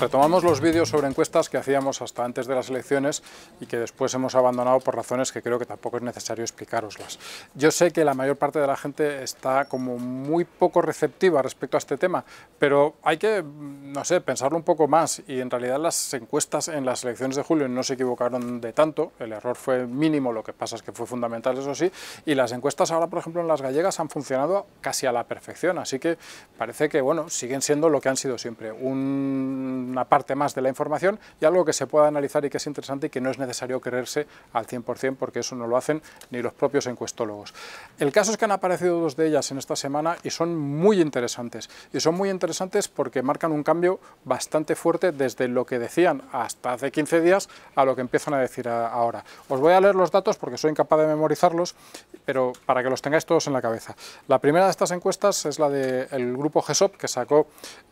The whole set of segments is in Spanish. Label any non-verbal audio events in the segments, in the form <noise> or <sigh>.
Retomamos los vídeos sobre encuestas que hacíamos hasta antes de las elecciones y que después hemos abandonado por razones que creo que tampoco es necesario explicaroslas. Yo sé que la mayor parte de la gente está como muy poco receptiva respecto a este tema, pero hay que, mm, no sé, pensarlo un poco más y en realidad las encuestas en las elecciones de julio no se equivocaron de tanto, el error fue mínimo, lo que pasa es que fue fundamental, eso sí, y las encuestas ahora, por ejemplo, en las gallegas han funcionado casi a la perfección, así que parece que, bueno, siguen siendo lo que han sido siempre, un una parte más de la información y algo que se pueda analizar y que es interesante y que no es necesario creerse al 100% porque eso no lo hacen ni los propios encuestólogos. El caso es que han aparecido dos de ellas en esta semana y son muy interesantes. Y son muy interesantes porque marcan un cambio bastante fuerte desde lo que decían hasta hace 15 días a lo que empiezan a decir ahora. Os voy a leer los datos porque soy incapaz de memorizarlos, pero para que los tengáis todos en la cabeza. La primera de estas encuestas es la del grupo GESOP que sacó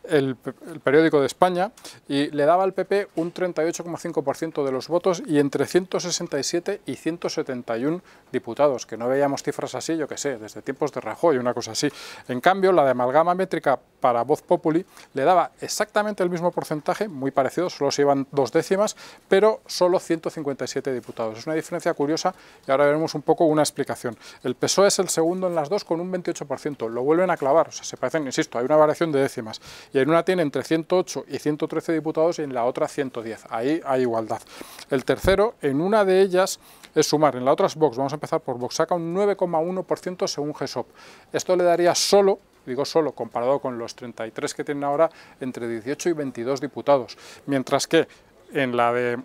el periódico de España y le daba al PP un 38,5% de los votos y entre 167 y 171 diputados, que no veíamos cifras así, yo qué sé, desde tiempos de Rajoy, una cosa así. En cambio, la de amalgama métrica para Voz Populi le daba exactamente el mismo porcentaje, muy parecido, solo se iban dos décimas, pero solo 157 diputados. Es una diferencia curiosa y ahora veremos un poco una explicación. El PSOE es el segundo en las dos con un 28%, lo vuelven a clavar, o sea, se parecen, insisto, hay una variación de décimas, y en una tiene entre 108 y 113 diputados y en la otra 110, ahí hay igualdad. El tercero, en una de ellas es sumar, en la otra es Vox, vamos a empezar por Vox, saca un 9,1% según GESOP. Esto le daría solo digo solo, comparado con los 33 que tienen ahora, entre 18 y 22 diputados, mientras que en la de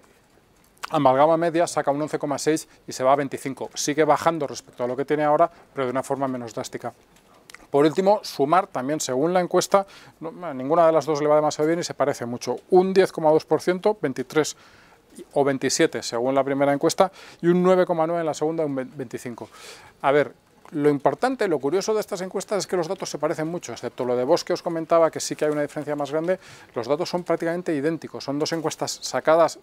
Amalgama Media saca un 11,6 y se va a 25, sigue bajando respecto a lo que tiene ahora, pero de una forma menos drástica. Por último, Sumar, también según la encuesta, ninguna de las dos le va demasiado bien y se parece mucho. Un 10,2%, 23 o 27 según la primera encuesta y un 9,9 en la segunda, un 25. A ver, lo importante, lo curioso de estas encuestas es que los datos se parecen mucho, excepto lo de vos que os comentaba que sí que hay una diferencia más grande, los datos son prácticamente idénticos, son dos encuestas sacadas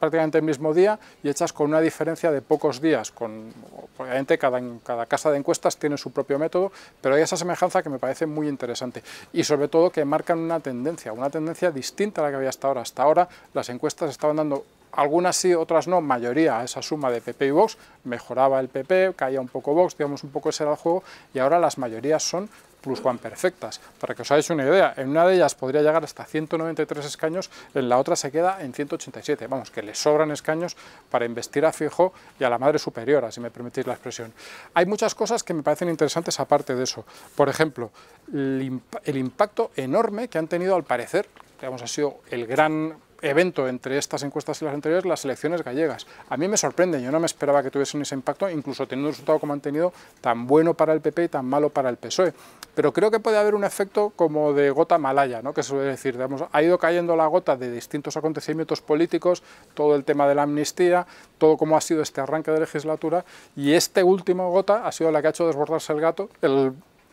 prácticamente el mismo día y hechas con una diferencia de pocos días. Con, obviamente cada, cada casa de encuestas tiene su propio método, pero hay esa semejanza que me parece muy interesante y sobre todo que marcan una tendencia, una tendencia distinta a la que había hasta ahora. Hasta ahora las encuestas estaban dando algunas sí, otras no, mayoría, a esa suma de PP y Vox, mejoraba el PP, caía un poco Vox, digamos un poco ese era el juego, y ahora las mayorías son plus perfectas, Para que os hagáis una idea, en una de ellas podría llegar hasta 193 escaños, en la otra se queda en 187. Vamos, que le sobran escaños para investir a Fijo y a la madre superiora, si me permitís la expresión. Hay muchas cosas que me parecen interesantes aparte de eso. Por ejemplo, el impacto enorme que han tenido, al parecer, digamos, ha sido el gran evento entre estas encuestas y las anteriores, las elecciones gallegas. A mí me sorprende, yo no me esperaba que tuviesen ese impacto, incluso teniendo un resultado como han tenido, tan bueno para el PP y tan malo para el PSOE. Pero creo que puede haber un efecto como de gota malaya, ¿no? que se suele decir, ha ido cayendo la gota de distintos acontecimientos políticos, todo el tema de la amnistía, todo como ha sido este arranque de legislatura, y esta última gota ha sido la que ha hecho desbordarse el gato,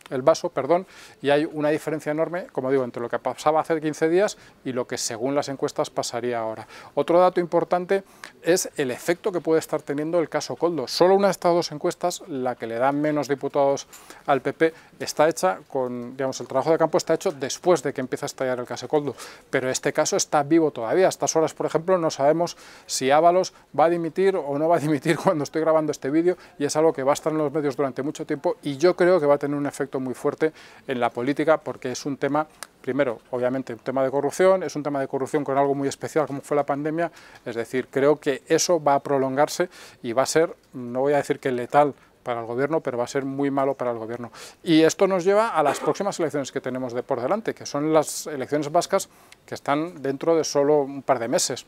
el vaso, perdón, y hay una diferencia enorme, como digo, entre lo que pasaba hace 15 días y lo que según las encuestas pasaría ahora. Otro dato importante es el efecto que puede estar teniendo el caso Coldo. Solo una de estas dos encuestas, la que le dan menos diputados al PP, está hecha con, digamos, el trabajo de campo está hecho después de que empieza a estallar el caso Coldo, pero este caso está vivo todavía. A estas horas, por ejemplo, no sabemos si Ábalos va a dimitir o no va a dimitir <laughs> cuando estoy grabando este vídeo y es algo que va a estar en los medios durante mucho tiempo y yo creo que va a tener un efecto muy fuerte en la política porque es un tema primero, obviamente, un tema de corrupción, es un tema de corrupción con algo muy especial como fue la pandemia, es decir, creo que eso va a prolongarse y va a ser, no voy a decir que letal para el gobierno, pero va a ser muy malo para el gobierno. Y esto nos lleva a las próximas elecciones que tenemos de por delante, que son las elecciones vascas que están dentro de solo un par de meses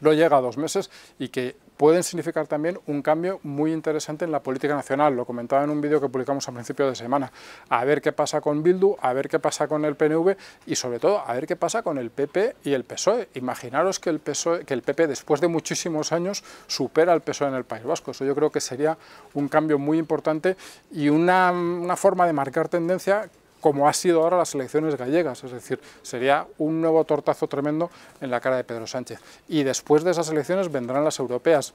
no llega a dos meses y que pueden significar también un cambio muy interesante en la política nacional. Lo comentaba en un vídeo que publicamos a principio de semana. A ver qué pasa con Bildu, a ver qué pasa con el PNV y sobre todo a ver qué pasa con el PP y el PSOE. Imaginaros que el, PSOE, que el PP después de muchísimos años supera al PSOE en el País Vasco. Eso yo creo que sería un cambio muy importante y una, una forma de marcar tendencia como ha sido ahora las elecciones gallegas, es decir, sería un nuevo tortazo tremendo en la cara de Pedro Sánchez. Y después de esas elecciones vendrán las europeas,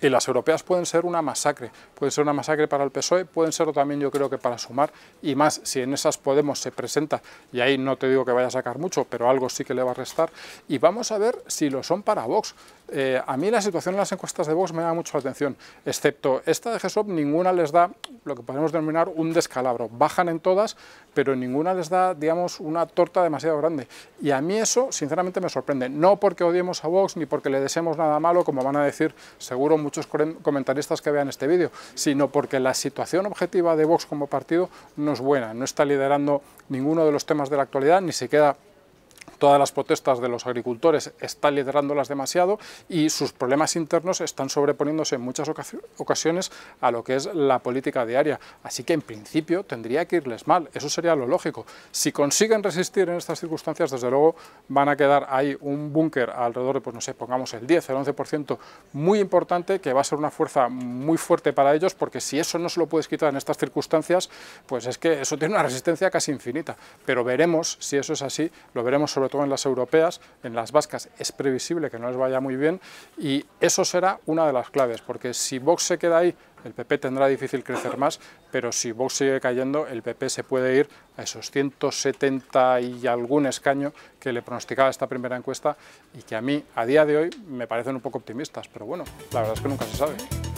y las europeas pueden ser una masacre, pueden ser una masacre para el PSOE, pueden serlo también yo creo que para sumar, y más si en esas Podemos se presenta, y ahí no te digo que vaya a sacar mucho, pero algo sí que le va a restar, y vamos a ver si lo son para Vox. Eh, a mí la situación en las encuestas de Vox me da mucho la atención, excepto esta de GESOP, ninguna les da lo que podemos denominar un descalabro, bajan en todas, pero ninguna les da, digamos, una torta demasiado grande, y a mí eso sinceramente me sorprende, no porque odiemos a Vox ni porque le deseemos nada malo, como van a decir según muchos comentaristas que vean este vídeo, sino porque la situación objetiva de Vox como partido no es buena, no está liderando ninguno de los temas de la actualidad, ni se queda Todas las protestas de los agricultores están liderándolas demasiado y sus problemas internos están sobreponiéndose en muchas ocasiones a lo que es la política diaria. Así que en principio tendría que irles mal, eso sería lo lógico. Si consiguen resistir en estas circunstancias, desde luego van a quedar ahí un búnker alrededor de, pues no sé, pongamos el 10, el 11%, muy importante, que va a ser una fuerza muy fuerte para ellos, porque si eso no se lo puedes quitar en estas circunstancias, pues es que eso tiene una resistencia casi infinita. Pero veremos si eso es así, lo veremos sobre todo en las europeas, en las vascas es previsible que no les vaya muy bien y eso será una de las claves, porque si Vox se queda ahí, el PP tendrá difícil crecer más, pero si Vox sigue cayendo, el PP se puede ir a esos 170 y algún escaño que le pronosticaba esta primera encuesta y que a mí, a día de hoy, me parecen un poco optimistas, pero bueno, la verdad es que nunca se sabe.